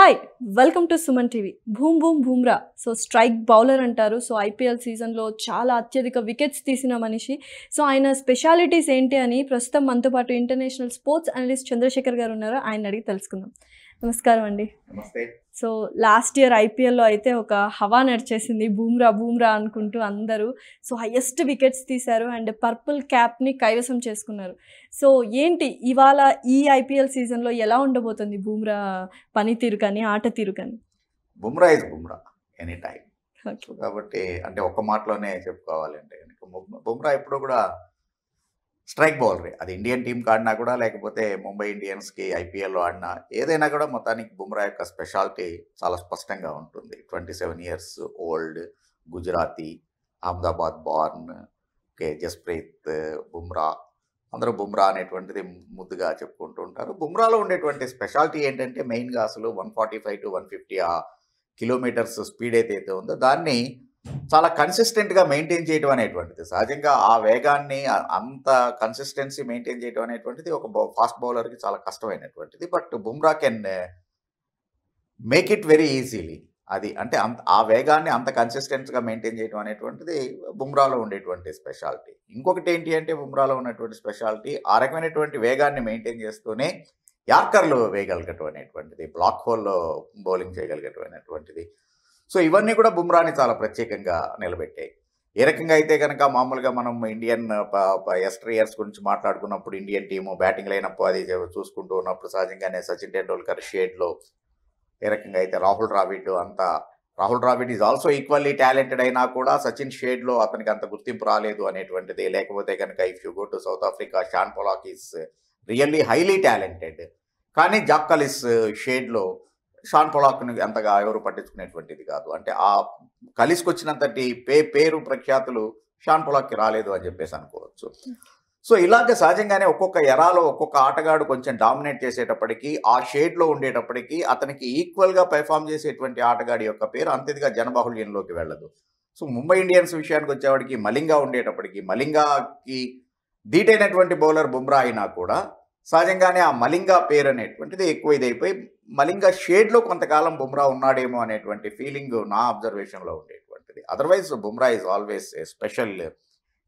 Hi welcome to Suman TV boom boom Bumrah so strike bowler అంటారు so IPL సీజన్లో చాలా అత్యధిక వికెట్స్ తీసిన మనిషి సో ఆయన స్పెషాలిటీస్ ఏంటి అని ప్రస్తుతం మనతో పాటు ఇంటర్నేషనల్ స్పోర్ట్స్ అనలిస్ట్ చంద్రశేఖర్ గారు ఉన్నారు ఆయన అడిగి తెలుసుకుందాం నమస్కారం అండి సో లాస్ట్ ఇయర్ ఐపీఎల్లో అయితే ఒక హవా నడిచేసింది బూమ్రా బూమ్రా అనుకుంటూ అందరూ సో హైయెస్ట్ వికెట్స్ తీశారు అండ్ పర్పుల్ క్యాప్ని కైవసం చేసుకున్నారు సో ఏంటి ఇవాళ ఈ ఐపీఎల్ సీజన్లో ఎలా ఉండబోతుంది బూమ్రా పనితీరు కానీ ఆట తీరు కానీ బుమ్రా బుమ్రా ఎనీ టైం కాబట్టి అంటే ఒక మాటలోనే చెప్పుకోవాలంటే బుమ్రా ఎప్పుడు కూడా స్ట్రైక్ బౌలరే అది ఇండియన్ టీంకి ఆడినా కూడా లేకపోతే ముంబై ఇండియన్స్కి ఐపీఎల్లో ఆడినా ఏదైనా కూడా మొత్తానికి బుమ్రా యొక్క స్పెషాలిటీ చాలా స్పష్టంగా ఉంటుంది twenty seven years old Gujarati Ahmedabad born okay Jasprit Bumrah అందరూ బుమ్రా అనేటువంటిది ముద్దుగా చెప్పుకుంటూ ఉంటారు బుమ్రాలో ఉండేటువంటి స్పెషాలిటీ ఏంటంటే మెయిన్గా అసలు one forty five to one fifty ఆ కిలోమీటర్స్ స్పీడ్ ఏదైతే ఉందో దాన్ని చాలా కన్సిస్టెంట్గా మెయింటైన్ చేయడం అనేటువంటిది సహజంగా ఆ వేగాన్ని అంత కన్సిస్టెన్సీ మెయింటైన్ చేయడం అనేటువంటిది ఒక ఫాస్ట్ బౌలర్కి చాలా కష్టమైనటువంటిది but Bumrah can make it very easily అది అంటే అంత ఆ వేగాన్ని అంత కన్సిస్టెంట్గా మెయింటైన్ చేయడం అనేటువంటిది బుమ్రాలో ఉండేటువంటి స్పెషాలిటీ ఇంకొకటి ఏంటి అంటే బుమ్రాలో ఉన్నటువంటి స్పెషాలిటీ ఆ రకమైనటువంటి వేగాన్ని మెయింటైన్ చేస్తూనే యార్కర్లు వేయగలిగటం అనేటువంటిది బ్లాక్ హోల్లో బౌలింగ్ చేయగలిగటం అనేటువంటిది సో ఇవన్నీ కూడా బుమ్రాని చాలా ప్రత్యేకంగా నిలబెట్టాయి ఏ రకంగా అయితే కనుక మామూలుగా మనం ఇండియన్ ఇయర్స్ గురించి మాట్లాడుకున్నప్పుడు ఇండియన్ టీము బ్యాటింగ్ అయినప్పుడు అది చూసుకుంటూ ఉన్నప్పుడు సహజంగానే సచిన్ టెండూల్కర్ షేడ్లో ఏ రకంగా అయితే రాహుల్ ద్రావిడ్ అంత Rahul Dravid is also equally talented అయినా కూడా సచిన్ షేడ్లో అతనికి అంత గుర్తింపు రాలేదు అనేటువంటిది లేకపోతే కనుక if you go to South Africa Shaun Pollock is really highly talented కానీ జాక్కలిస్ షేడ్లో షాన్ పొలాక్ని అంతగా ఎవరు పట్టించుకునేటువంటిది కాదు అంటే ఆ కలిసికొచ్చినంతటి పే పేరు ప్రఖ్యాతులు షాన్ పొలాక్కి రాలేదు అని చెప్పేసి అనుకోవచ్చు సో ఇలాగే సహజంగానే ఒక్కొక్క ఎరాలో ఒక్కొక్క ఆటగాడు కొంచెం డామినేట్ చేసేటప్పటికీ ఆ షేడ్లో ఉండేటప్పటికీ అతనికి ఈక్వల్గా పెర్ఫామ్ చేసేటువంటి ఆటగాడి యొక్క పేరు అంతదిగా జనబాహుళ్యంలోకి వెళ్ళదు సో ముంబై ఇండియన్స్ విషయానికి వచ్చేవాడికి మలింగా ఉండేటప్పటికీ మలింగాకి ధీటైనటువంటి బౌలర్ బుమ్రా అయినా కూడా సహజంగానే ఆ మలింగా పేరు అనేటువంటిది ఎక్కువ ఇదైపోయి మలింగ షేడ్లో కొంతకాలం బుమ్రా ఉన్నాడేమో అనేటువంటి ఫీలింగ్ నా అబ్జర్వేషన్లో ఉండేటువంటిది otherwise Bumrah is always special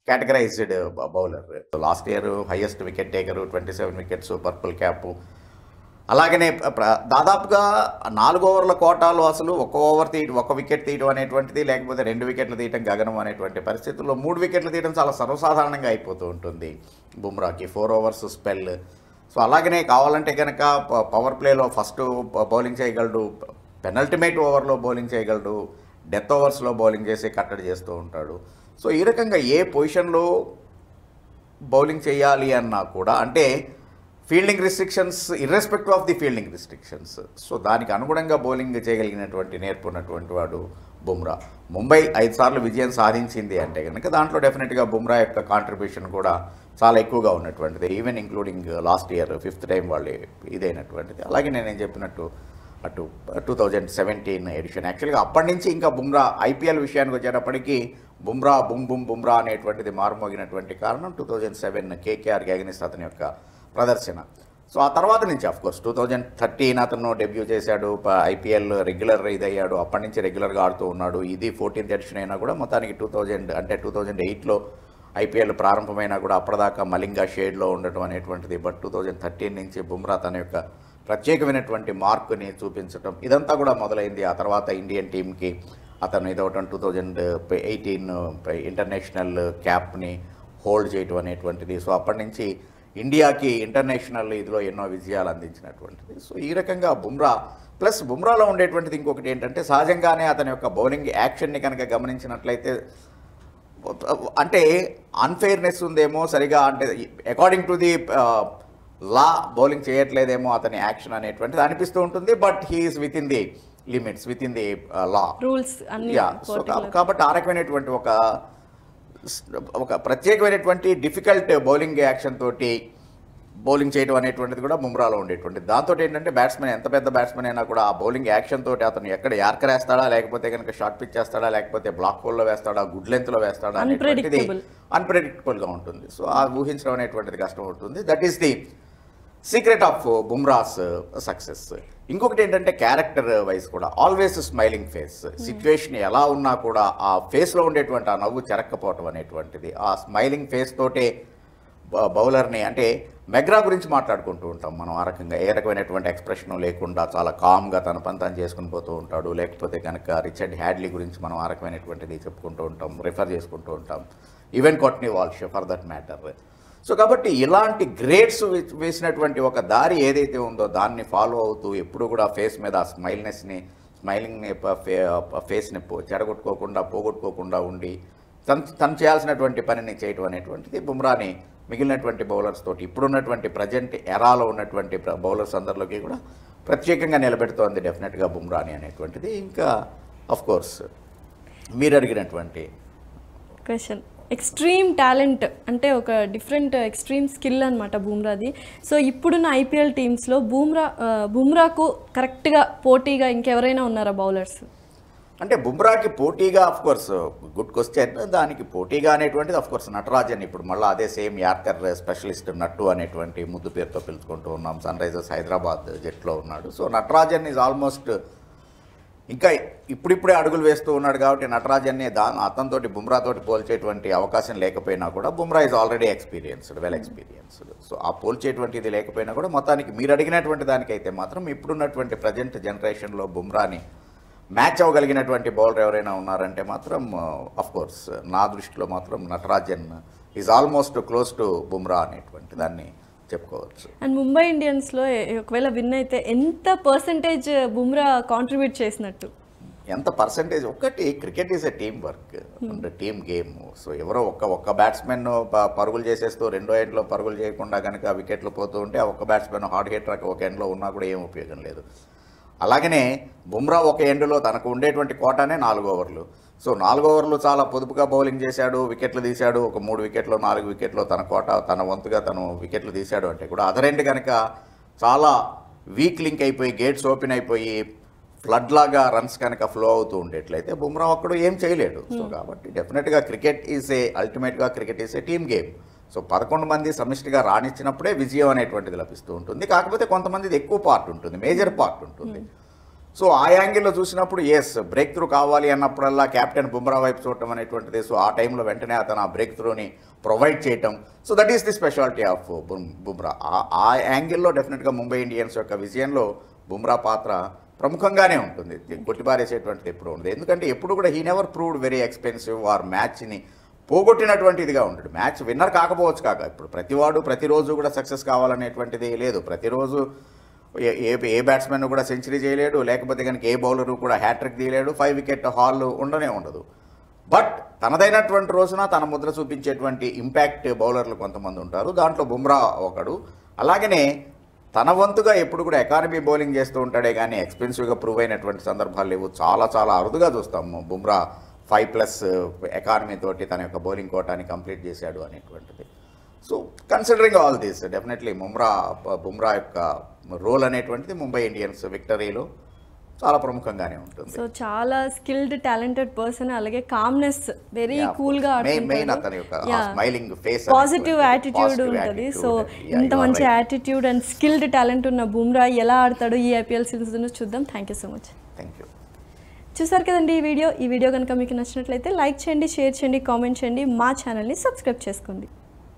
categorized bowler last year highest wicket taker twenty seven wickets purple cap అలాగనే దాదాపుగా నాలుగు ఓవర్ల కోటాలు అసలు ఒక ఓవర్ తీయడం ఒక వికెట్ తీయడం అనేటువంటిది లేకపోతే రెండు వికెట్లు తీయడం గగనం అనేటువంటి పరిస్థితుల్లో మూడు వికెట్లు తీయడం చాలా సర్వసాధారణంగా అయిపోతూ ఉంటుంది బుమ్రాకి ఫోర్ ఓవర్స్ స్పెల్ సో అలాగనే కావాలంటే కనుక పవర్ ప్లేలో ఫస్ట్ బౌలింగ్ చేయగలడు పెనల్టిమేట్ ఓవర్లో బౌలింగ్ చేయగలడు డెత్ ఓవర్స్లో బౌలింగ్ చేసి కట్టడి చేస్తూ ఉంటాడు సో ఈ రకంగా ఏ పొజిషన్లో బౌలింగ్ చేయాలి అన్నా కూడా అంటే fielding restrictions irrespective of the fielding restrictions so దానికి అనుగుణంగా బౌలింగ్ చేయగలిగినటువంటి నేర్పున్నటువంటి వాడు బుమ్రా ముంబై ఐదు సార్లు విజయం సాధించింది అంటే కనుక దాంట్లో డెఫినెట్గా బుమ్రా యొక్క కాంట్రిబ్యూషన్ కూడా చాలా ఎక్కువగా ఉన్నటువంటిది even including last year fifth time వాళ్ళు ఇదైనటువంటిది అలాగే నేనేం చెప్పినట్టు అటు టూ థౌజండ్ సెవెంటీన్ ఎడిషన్ యాక్చువల్గా అప్పటి నుంచి ఇంకా బుమ్రా ఐపీఎల్ విషయానికి వచ్చేటప్పటికి బుమ్రా బుమ్ బుమ్ బుమ్రా అనేటువంటిది మారుమోగినటువంటి కారణం టూ థౌజండ్ సెవెన్ కేకేఆర్ గ్యాగనిస్ అతని యొక్క ప్రదర్శన సో ఆ తర్వాత నుంచి అఫ్కోర్స్ టూ థౌజండ్ థర్టీన్ అతను డెబ్యూ చేశాడు ఐపీఎల్ రెగ్యులర్ ఇదయ్యాడు అప్పటి నుంచి రెగ్యులర్గా ఆడుతూ ఉన్నాడు ఇది ఫోర్టీన్త్ ఎడిషన్ అయినా కూడా మొత్తానికి టూ థౌజండ్ అంటే టూ థౌజండ్ ఎయిట్లో ఐపీఎల్ ప్రారంభమైనా కూడా అప్పటిదాకా మలింగా షేడ్లో ఉండటం అనేటువంటిది బట్ టూ థౌజండ్ థర్టీన్ నుంచి బుమ్రా తన యొక్క ప్రత్యేకమైనటువంటి మార్కుని చూపించడం ఇదంతా కూడా మొదలైంది ఆ తర్వాత ఇండియన్ టీంకి అతను ఇదవటం టూ థౌజండ్ ఎయిటీన్ ఇంటర్నేషనల్ క్యాప్ని హోల్డ్ చేయటం అనేటువంటిది సో అప్పటి నుంచి ఇండియాకి ఇంటర్నేషనల్ ఇదిలో ఎన్నో విజయాలు అందించినటువంటిది సో ఈ రకంగా బుమ్రా ప్లస్ బుమ్రాలో ఉండేటువంటిది ఇంకొకటి ఏంటంటే సహజంగానే అతని యొక్క బౌలింగ్ యాక్షన్ని కనుక గమనించినట్లయితే అంటే అన్ఫెయిర్నెస్ ఉందేమో సరిగా అంటే according to the law bowling చేయట్లేదేమో అతని యాక్షన్ అనేటువంటిది అనిపిస్తూ ఉంటుంది but he is within the limits within the law rules కాబట్టి ఆ రకమైనటువంటి ఒక ఒక ప్రత్యేకమైనటువంటి డిఫికల్ట్ బౌలింగ్ యాక్షన్ తోటి బౌలింగ్ చేయడం అనేటువంటిది కూడా ముమ్రాలో ఉండేటువంటిది దాంతో ఏంటంటే బ్యాట్స్మెన్ ఎంత పెద్ద బ్యాట్స్మెన్ అయినా కూడా ఆ బౌలింగ్ యాక్షన్ తోటి అతను ఎక్కడ యార్కర్ వేస్తాడా లేకపోతే కనుక షార్ట్ పిచ్ చేస్తాడా లేకపోతే బ్లాక్ హోల్లో వేస్తాడా గుడ్ లెంత్లో వేస్తాడా అనేటువంటిది అన్ప్రెడిక్టబుల్గా ఉంటుంది సో ఆ ఊహించడం అనేటువంటిది కష్టం అవుతుంది that is the secret of Bumrah's success ఇంకొకటి ఏంటంటే క్యారెక్టర్ వైజ్ కూడా ఆల్వేస్ స్మైలింగ్ ఫేస్ సిచ్యువేషన్ ఎలా ఉన్నా కూడా ఆ ఫేస్లో ఉండేటువంటి ఆ నవ్వు చెరక్కపోవటం అనేటువంటిది ఆ స్మైలింగ్ ఫేస్ తోటే బౌలర్ని అంటే మెగ్రా గురించి మాట్లాడుకుంటూ ఉంటాం మనం ఆ రకంగా ఏ రకమైనటువంటి ఎక్స్ప్రెషన్ లేకుండా చాలా కామ్గా తన పని తను చేసుకుని పోతూ ఉంటాడు లేకపోతే కనుక రిచర్డ్ హ్యాడ్లీ గురించి మనం ఆ రకమైనటువంటిది చెప్పుకుంటూ ఉంటాం రిఫర్ చేసుకుంటూ ఉంటాం even Courtney Walsh for that matter so కాబట్టి ఇలాంటి గ్రేట్స్ వేసినటువంటి ఒక దారి ఏదైతే ఉందో దాన్ని ఫాలో అవుతూ ఎప్పుడు కూడా ఫేస్ మీద ఆ స్మైల్నెస్ని స్మైలింగ్ని ఫేస్ని చెడగొట్టుకోకుండా పోగొట్టుకోకుండా ఉండి తను తను చేయాల్సినటువంటి పనిని చేయటం అనేటువంటిది బుమ్రాని మిగిలినటువంటి బౌలర్స్ తోటి ఇప్పుడున్నటువంటి ప్రజెంట్ ఎరాలో ఉన్నటువంటి బౌలర్స్ అందరిలోకి కూడా ప్రత్యేకంగా నిలబెడుతోంది డెఫినెట్గా బుమ్రాని అనేటువంటిది ఇంకా అఫ్ కోర్స్ మీరు అడిగినటువంటి క్వశ్చన్ ఎక్స్ట్రీమ్ టాలెంట్ అంటే ఒక డిఫరెంట్ ఎక్స్ట్రీమ్ స్కిల్ అనమాట బూమ్రాది సో ఇప్పుడున్న ఐపీఎల్ టీమ్స్లో బూమ్రా బూమ్రాకు కరెక్ట్గా పోటీగా ఇంకెవరైనా ఉన్నారా బౌలర్స్ అంటే బుమ్రాకి పోటీగా అఫ్ కోర్స్ గుడ్ క్వశ్చన్ దానికి పోటీగా అనేటువంటిది అఫ్ కోర్స్ నటరాజన్ ఇప్పుడు మళ్ళీ అదే సేమ్ యార్కర్ స్పెషలిస్ట్ నట్టు అనేటువంటి ముద్దు పేరుతో పిలుచుకుంటూ ఉన్నాం సన్ రైజర్స్ హైదరాబాద్ జట్లో ఉన్నాడు సో నటరాజన్ ఈజ్ ఆల్మోస్ట్ ఇంకా ఇప్పుడిప్పుడే అడుగులు వేస్తూ ఉన్నాడు కాబట్టి నటరాజన్నే దా అతనితోటి బుమ్రాతోటి పోల్చేటువంటి అవకాశం లేకపోయినా కూడా Bumrah is already experienced well experienced so ఆ పోల్చేటువంటిది లేకపోయినా కూడా మొత్తానికి మీరు అడిగినటువంటి దానికైతే మాత్రం ఇప్పుడున్నటువంటి ప్రజెంట్ జనరేషన్లో బుమ్రాని మ్యాచ్ అవ్వగలిగినటువంటి బౌలర్ ఎవరైనా ఉన్నారంటే మాత్రం కోర్స్ నా దృష్టిలో మాత్రం Natarajan is almost close to Bumrah అనేటువంటి దాన్ని చెప్పుకోవచ్చు అండ్ ముంబై ఇండియన్స్లో ఒకవేళ విన్ అయితే ఎంత పర్సంటేజ్ బుమ్రా కాంట్రిబ్యూట్ చేసినట్టు ఎంత పర్సంటేజ్ ఒకటి cricket is a team work and team game so ఎవరో ఒక్క ఒక్క బ్యాట్స్మెన్ పరుగులు చేసేస్తూ రెండో ఎండ్లో పరుగులు చేయకుండా కనుక వికెట్లు పోతూ ఉంటే ఒక్క బ్యాట్స్మెన్ హార్డ్ హిట్టర్ ఒక ఎండ్లో ఉన్నా కూడా ఏం ఉపయోగం లేదు అలాగనే బుమ్రా ఒక ఎండులో తనకు ఉండేటువంటి కోటానే నాలుగు ఓవర్లు సో నాలుగు ఓవర్లు చాలా పొదుపుగా బౌలింగ్ చేశాడు వికెట్లు తీశాడు ఒక మూడు వికెట్లు నాలుగు వికెట్లు తన కోట తన వంతుగా తను వికెట్లు తీశాడు అంటే కూడా అదరెండు కనుక చాలా వీక్ లింక్ అయిపోయి గేట్స్ ఓపెన్ అయిపోయి ఫ్లడ్ లాగా రన్స్ కనుక ఫ్లో అవుతూ ఉండేట్లయితే బుమ్రా ఒక్కడు ఏం చేయలేడు సో hmm. కాబట్టి డెఫినెట్గా క్రికెట్ ఈజ్ ఏ అల్టిమేట్గా cricket is a team game so పదకొండు మంది సమిష్టిగా రాణించినప్పుడే విజయం అనేటువంటిది లభిస్తూ ఉంటుంది కాకపోతే కొంతమందిది ఎక్కువ పార్ట్ ఉంటుంది మేజర్ పార్ట్ ఉంటుంది hmm. సో ఆ యాంగిల్లో చూసినప్పుడు ఎస్ బ్రేక్ త్రూ కావాలి అన్నప్పుడల్లా కెప్టెన్ బుమ్రా వైపు చూడటం అనేటువంటిది సో ఆ టైంలో వెంటనే అతను ఆ బ్రేక్ త్రూని ప్రొవైడ్ చేయటం so that is the speciality of Bumrah ఆ యాంగిల్లో డెఫినెట్గా ముంబై ఇండియన్స్ యొక్క విజయంలో బుమ్రా పాత్ర ప్రముఖంగానే ఉంటుంది కొట్టిపారేసేటువంటిది ఎప్పుడు ఉండదు ఎందుకంటే ఎప్పుడు కూడా he never proved very expensive or మ్యాచ్ని పోగొట్టినటువంటిదిగా ఉండడు మ్యాచ్ విన్నర్ కాకపోవచ్చు కాక ఇప్పుడు ప్రతివాడు ప్రతిరోజు కూడా సక్సెస్ కావాలనేటువంటిది లేదు ప్రతిరోజు ఏ ఏ బ్యాట్స్మెన్ కూడా సెంచరీ చేయలేడు లేకపోతే కనుక ఏ బౌలరు కూడా హ్యాట్రిక్ తీయలేడు ఫైవ్ వికెట్ హాల్ ఉండనే ఉండదు బట్ తనదైనటువంటి రోజున తన ముద్ర చూపించేటువంటి ఇంపాక్ట్ బౌలర్లు కొంతమంది ఉంటారు దాంట్లో బుమ్రా ఒకడు అలాగనే తన వంతుగా ఎప్పుడు కూడా ఎకానమీ బౌలింగ్ చేస్తూ ఉంటాడే కానీ ఎక్స్పెన్సివ్గా ప్రూవ్ అయినటువంటి సందర్భాలు లేవు చాలా చాలా అరుదుగా చూస్తాము Bumrah five plus economy uh, తోటి తన యొక్క బౌలింగ్ కోటాన్ని కంప్లీట్ చేశాడు అనేటువంటిది so considering all this definitely ముమ్రా బుమ్రా యొక్క రోల్ అనేటువంటిది ముంబై ఇండియన్స్ విక్టరీలో చాలా ప్రముఖంగానే ఉంటుంది సో చాలా స్కిల్డ్ టాలెంటెడ్ పర్సన్ అలాగే కామ్నెస్ వెరీ కూల్ గా మెయిన్ అతని యొక్క స్మైలింగ్ ఫేస్ పాజిటివ్ యాటిట్యూడ్ ఉంటుంది సో ఇంత మంచి యాటిట్యూడ్ అండ్ స్కిల్డ్ టాలెంట్ ఉన్న బుమ్రా ఎలా ఆడతాడు ఈ ఐపీఎల్ సీజన్ చూద్దాం thank you so much thank you చూసారు కదండి ఈ వీడియో ఈ వీడియో కనుక మీకు నచ్చినట్లయితే లైక్ చేయండి షేర్ చేయండి కామెంట్ చేయండి మా ఛానల్ని సబ్స్క్రైబ్ చేసుకోండి